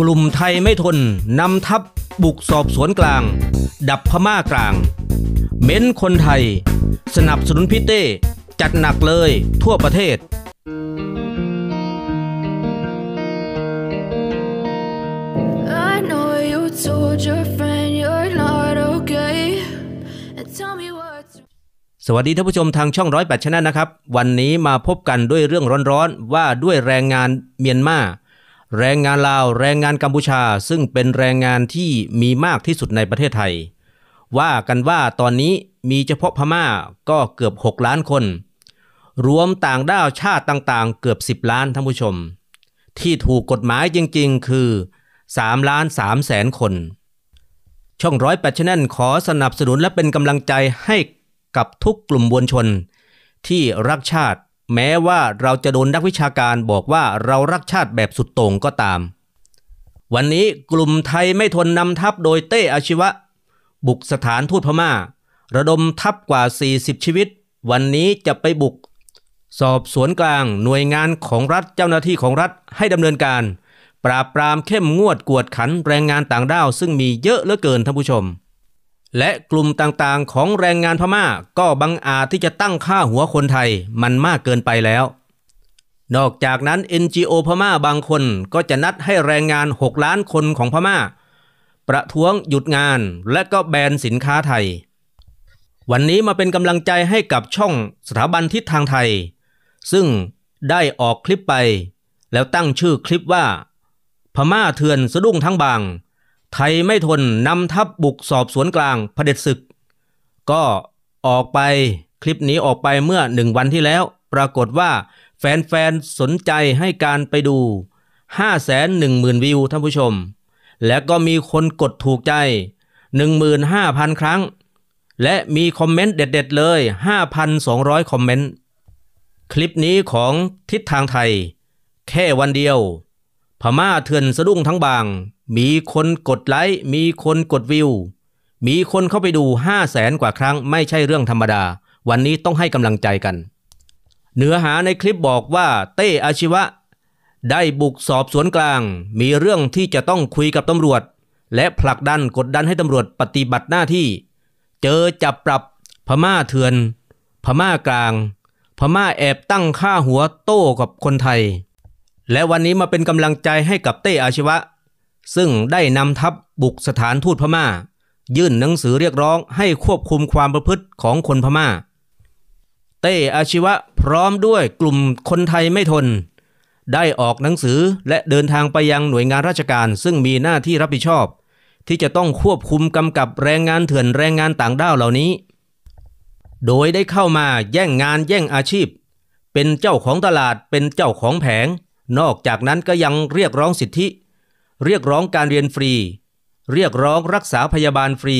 กลุ่มไทยไม่ทนนำทัพบุกสอบสวนกลาง ดับพม่ากลาง เม้นคนไทย สนับสนุนพี่เต้ จัดหนักเลยทั่วประเทศ สวัสดีท่านผู้ชมทางช่องร้อยแปดชนะนะครับ วันนี้มาพบกันด้วยเรื่องร้อนๆ ว่าด้วยแรงงานเมียนมาแรงงานลาวแรงงานกัมพูชาซึ่งเป็นแรงงานที่มีมากที่สุดในประเทศไทย ว่ากันว่าตอนนี้มีเฉพาะพม่าก็เกือบ 6 ล้านคน รวมต่างด้าวชาติต่างๆ เกือบ 10 ล้านท่านผู้ชม ที่ถูกกฎหมายจริงๆ คือ3ล้าน3แสนคน ช่องร้อยแปดชแนลขอสนับสนุนและเป็นกำลังใจให้กับทุกกลุ่มมวลชนที่รักชาติแม้ว่าเราจะโดนนักวิชาการบอกว่าเรารักชาติแบบสุดโต่งก็ตาม วันนี้กลุ่มไทยไม่ทนนำทัพโดยเต้อาชีวะ บุกสถานทูตพมา่า ระดมทัพกว่า 40 ชีวิต วันนี้จะไปบุก สอบสวนกลางหน่วยงานของรัฐเจ้าหน้าที่ของรัฐให้ดำเนินการ ปราบปรามเข้มงวดกวดขันแรงงานต่างด้าวซึ่งมีเยอะเหลือเกินท่านผู้ชมและกลุ่มต่างๆของแรงงานพม่าก็บังอาจที่จะตั้งค่าหัวคนไทยมันมากเกินไปแล้ว นอกจากนั้น NGO พม่าบางคนก็จะนัดให้แรงงาน6ล้านคนของพม่าประท้วงหยุดงานและก็แบนสินค้าไทย วันนี้มาเป็นกำลังใจให้กับช่องสถาบันทิศทางไทย ซึ่งได้ออกคลิปไป แล้วตั้งชื่อคลิปว่า พม่าเถื่อนสะดุ้งทั้งบางไทยไม่ทนนำทัพบบุกสอบสวนกลางเผด็จศึก ก็ออกไปคลิปนี้ออกไปเมื่อหนึ่งวันที่แล้ว ปรากฏว่าแฟนๆสนใจให้การไปดู 510,000 วิวท่านผู้ชม และก็มีคนกดถูกใจ 15,000 ครั้ง และมีคอมเมนต์เด็ดๆเลย 5,200 คอมเมนต์ คลิปนี้ของทิศทางไทย แค่วันเดียว พม่าเถื่อนสะดุ้งทั้งบางมีคนกดไลค์มีคนกดวิวมีคนเข้าไปดูห้าแสนกว่าครั้ง ไม่ใช่เรื่องธรรมดา วันนี้ต้องให้กำลังใจกัน เนื้อหาในคลิปบอกว่า เต้อาชีวะ ได้บุกสอบสวนกลาง มีเรื่องที่จะต้องคุยกับตำรวจ และผลักดัน กดดันให้ตำรวจปฏิบัติหน้าที่ เจอจับปรับพม่าเถื่อนพม่ากลาง พม่าแอบตั้งค่าหัวโต้กับคนไทย และวันนี้มาเป็นกำลังใจให้กับเต้อาชีวะซึ่งได้นำทัพบุกสถานทูตพมา่า ยื่นหนังสือเรียกร้อง ให้ควบคุมความประพฤติของคนพมา่า เต้อาชีวะพร้อมด้วยกลุ่มคนไทยไม่ทน ได้ออกหนังสือและเดินทางไปยังหน่วยงานราชการ ซึ่งมีหน้าที่รับผิดชอบ ที่จะต้องควบคุมกำกับแรงงานเถื่อนแรงงานต่างด้าวเหล่านี้ โดยได้เข้ามาแย่งงานแย่งอาชีพ เป็นเจ้าของตลาดเป็นเจ้าของแผง นอกจากนั้นก็ยังเรียกร้องสิทธิเรียกร้องการเรียนฟรี เรียกร้องรักษาพยาบาลฟรี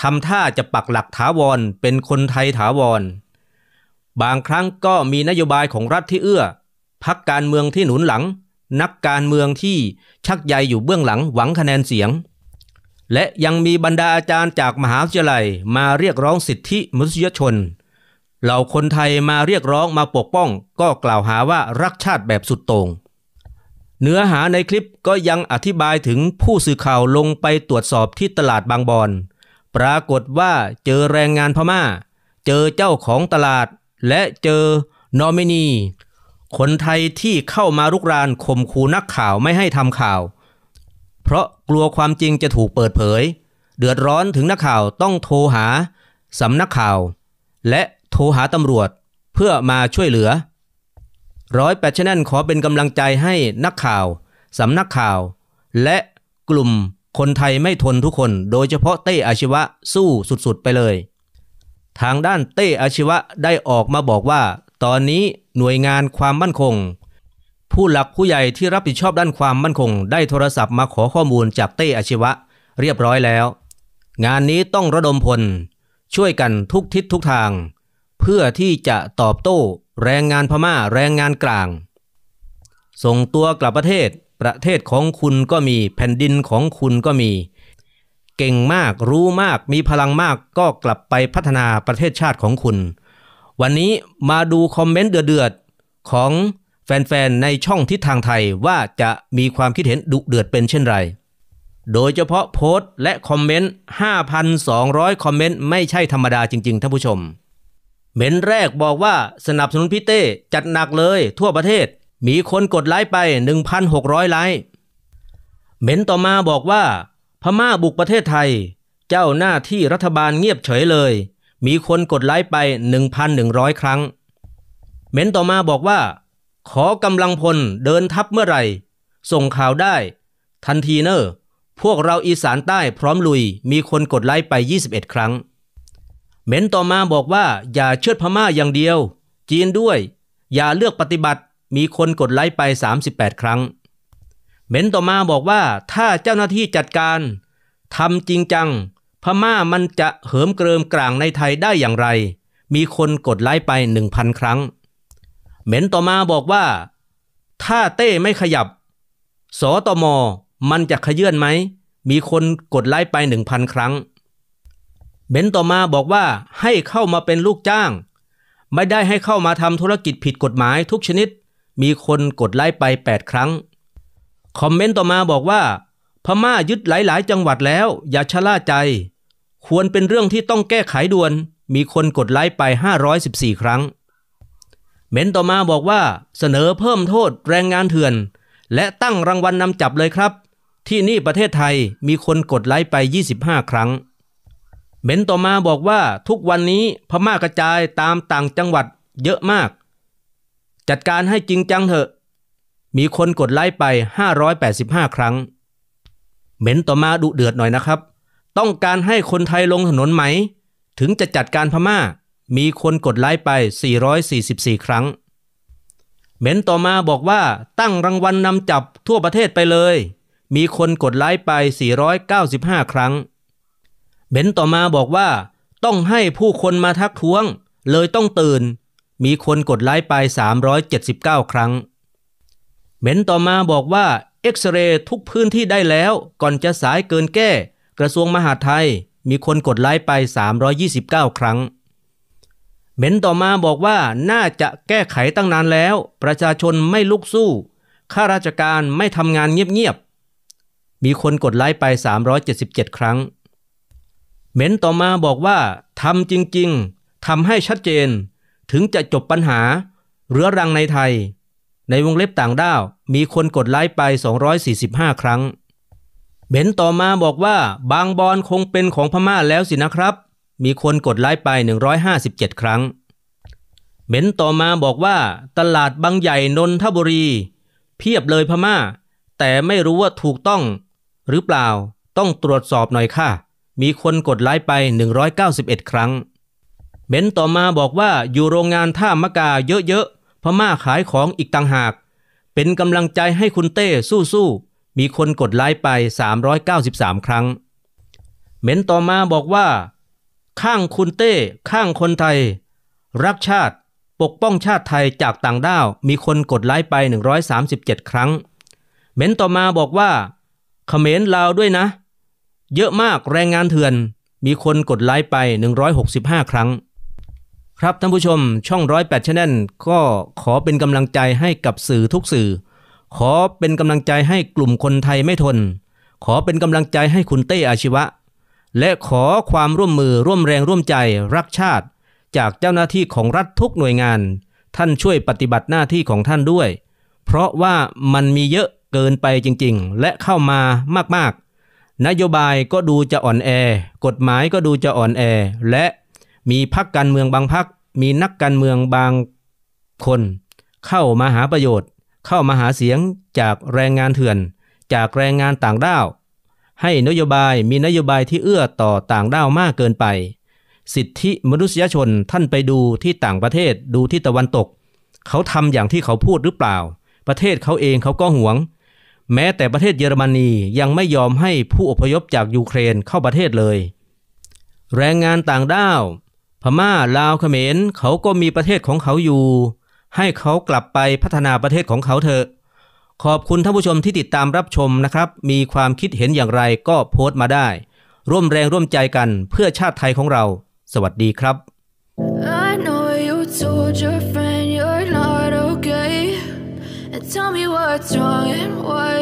ทำท่าจะปักหลักถาวรเป็นคนไทยถาวร บางครั้งก็มีนโยบายของรัฐที่เอื้อพักการเมืองที่หนุนหลัง นักการเมืองที่ชักใยอยู่เบื้องหลังหวังคะแนนเสียง และยังมีบรรดาอาจารย์จากมหาวิทยาลัย มาเรียกร้องสิทธิมนุษยชนเหล่าคนไทยมาเรียกร้องมาปกป้องก็กล่าวหาว่ารักชาติแบบสุดโต่งเนื้อหาในคลิปก็ยังอธิบายถึงผู้สื่อข่าวลงไปตรวจสอบที่ตลาดบางบอนปรากฏว่าเจอแรงงานพมา่า เจอเจ้าของตลาด และเจอนอมินีคนไทยที่เข้ามารุกรานข่มขู่นักข่าวไม่ให้ทำข่าว เพราะกลัวความจริงจะถูกเปิดเผย เดือดร้อนถึงนักข่าวต้องโทรหาสำนักข่าว และโทรหาตำรวจเพื่อมาช่วยเหลือร้อยแปดชแนลขอเป็นกำลังใจให้นักข่าวสำนักข่าว และกลุ่มคนไทยไม่ทนทุกคน โดยเฉพาะเต้อาชีวะสู้สุดๆไปเลย ทางด้านเต้อาชีวะได้ออกมาบอกว่า ตอนนี้หน่วยงานความมั่นคง ผู้หลักผู้ใหญ่ที่รับผิดชอบด้านความมั่นคงได้โทรศัพท์มาขอข้อมูลจากเต้อาชีวะ เรียบร้อยแล้ว งานนี้ต้องระดมพลช่วยกันทุกทิศทุกทาง เพื่อที่จะตอบโต้แรงงานพมา่าแรงงานกลาง ส่งตัวกลับประเทศ ประเทศของคุณก็มีแผ่นดินของคุณก็มี เก่งมากรู้มากมีพลังมากก็กลับไปพัฒนาประเทศชาติของคุณ วันนี้มาดูคอมเมนต์เดือดๆของแฟนๆในช่องทิศทางไทยว่าจะมีความคิดเห็นดุเดือดเป็นเช่นไร โดยเฉพาะโพสต์และคอมเมนต์ 5,200 คอมเมนต์ไม่ใช่ธรรมดาจริง ๆท่านผู้ชมเม้นแรกบอกว่าสนับสนุนพี่เต้จัดหนักเลยทั่วประเทศมีคนกดไลค์ไป 1,600ไลค์เม้นต่อมาบอกว่า พม่าบุกประเทศไทย เจ้าหน้าที่รัฐบาลเงียบเฉยเลย มีคนกดไลค์ไป 1,100 ครั้งเม้นต่อมาบอกว่า ขอกำลังพลเดินทัพเมื่อไหร่ ส่งข่าวได้ ทันทีเนอร์พวกเราอีสานใต้พร้อมลุยมีคนกดไลค์ไป 21 ครั้งเหม็นต่อมาบอกว่าอย่าเชิดพม่าอย่างเดียว จีนด้วย อย่าเลือกปฏิบัติมีคนกดไลค์ไป 38 ครั้ง เหม็นต่อมาบอกว่าถ้าเจ้าหน้าที่จัดการ ทำจริงจัง พม่ามันจะเหิมเกริมกลางในไทยได้อย่างไร มีคนกดไลค์ไป 1,000 ครั้ง เหม็นต่อมาบอกว่า ถ้าเต้ไม่ขยับ สตมมันจะขยื่นไหมมีคนกดไลค์ไป1,000ครั้งเบนต่อมาบอกว่าให้เข้ามาเป็นลูกจ้าง ไม่ได้ให้เข้ามาทำธุรกิจผิดกฎหมายทุกชนิด มีคนกดไลค์ไป 8 ครั้ง คอมเมนต์ต่อมาบอกว่า พม่ายึดหลายๆจังหวัดแล้ว อย่าชะล่าใจ ควรเป็นเรื่องที่ต้องแก้ไขด่วน มีคนกดไลค์ไป 514 ครั้งเมนต่อมาบอกว่า เสนอเพิ่มโทษแรงงานเถื่อน และตั้งรางวัลนนำจับเลยครับ ที่นี่ประเทศไทยมีคนกดไลค์ไป 25 ครั้งเบนต่อมาบอกว่าทุกวันนี้พม่ากระจายตามต่างจังหวัดเยอะมาก จัดการให้จริงจังเถอะ มีคนกดไลค์ไป585 ครั้งเบนต่อมาดุเดือดหน่อยนะครับ ต้องการให้คนไทยลงถนนไหม ถึงจะจัดการพม่ามีคนกดไลค์ไป 444 ครั้งเบนต่อมาบอกว่าตั้งรางวัลนนำจับทั่วประเทศไปเลย มีคนกดไลค์ไป 495 ครั้งเบนต่อมาบอกว่าต้องให้ผู้คนมาทักท้วงเลยต้องตื่น มีคนกดไลค์ไป 379 ครั้งเบนต่อมาบอกว่าเอ็กซเรย์ทุกพื้นที่ได้แล้วก่อนจะสายเกินแก้กระทรวงมหาดไทยมีคนกดไลค์ไป329 ครั้งเบนต่อมาบอกว่าน่าจะแก้ไขตั้งนานแล้ว ประชาชนไม่ลุกสู้ข้าราชการไม่ทำงานเงียบๆมีคนกดไลค์ไป 377 ครั้งเม็นต่อมาบอกว่าทำจริงๆ ทำให้ชัดเจนถึงจะจบปัญหาเรื้อรังในไทย ในวงเล็บต่างด้าว มีคนกดไลค์ไป 245 ครั้ง เมนต่อมาบอกว่าบางบอนคงเป็นของพม่าแล้วสินะครับ มีคนกดไลค์ไป 157 ครั้งเมนต่อมาบอกว่าตลาดบางใหญ่นนทบุรี เพียบเลยพม่า แต่ไม่รู้ว่าถูกต้อง หรือเปล่าต้องตรวจสอบหน่อยค่ะมีคนกดไลค์ไป 191 ครั้งเบนต่อมาบอกว่า อยู่โรงงานท่ามะกาเยอะๆพม่าขายของอีกต่างหาก เป็นกำลังใจให้คุณเต้สู้ๆมีคนกดไลค์ไป 393 ครั้งเบนต่อมาบอกว่า ข้างคุณเต้ข้างคนไทย รักชาติปกป้องชาติไทยจากต่างด้าวมีคนกดไลค์ไป 137 ครั้งเบนต่อมาบอกว่าเขมรลาวด้วยนะเยอะมากแรงงานเถื่อน มีคนกดไลค์ไป 165 ครั้งครับท่านผู้ชมช่องร้อยแปดชแนลก็ขอเป็นกำลังใจให้กับสื่อทุกสื่อ ขอเป็นกำลังใจให้กลุ่มคนไทยไม่ทน ขอเป็นกำลังใจให้คุณเต้อาชีวะ และขอความร่วมมือร่วมแรงร่วมใจรักชาติ จากเจ้าหน้าที่ของรัฐทุกหน่วยงานท่านช่วยปฏิบัติหน้าที่ของท่านด้วย เพราะว่ามันมีเยอะเกินไปจริงๆ และเข้ามามากๆนโยบายก็ดูจะอ่อนแอ กฎหมายก็ดูจะอ่อนแอ และมีพักการเมืองบางพัก มีนักการเมืองบางคน เข้ามาหาประโยชน์ เข้ามาหาเสียงจากแรงงานเถื่อน จากแรงงานต่างด้าวให้นโยบายมีนโยบายที่เอื้อต่อต่างด้าวมากเกินไป สิทธิมนุษยชนท่านไปดูที่ต่างประเทศดูที่ตะวันตก เขาทำอย่างที่เขาพูดหรือเปล่า ประเทศเขาเองเขาก็หวงแม้แต่ประเทศเยอรมนียังไม่ยอมให้ผู้อพยพจากยูเครนเข้าประเทศเลย แรงงานต่างด้าวพม่าลาวเขมรเขาก็มีประเทศของเขาอยู่ ให้เขากลับไปพัฒนาประเทศของเขาเถอะขอบคุณท่านผู้ชมที่ติดตามรับชมนะครับ มีความคิดเห็นอย่างไรก็โพสต์มาได้ ร่วมแรงร่วมใจกันเพื่อชาติไทยของเรา สวัสดีครับ tell me what's wrong and why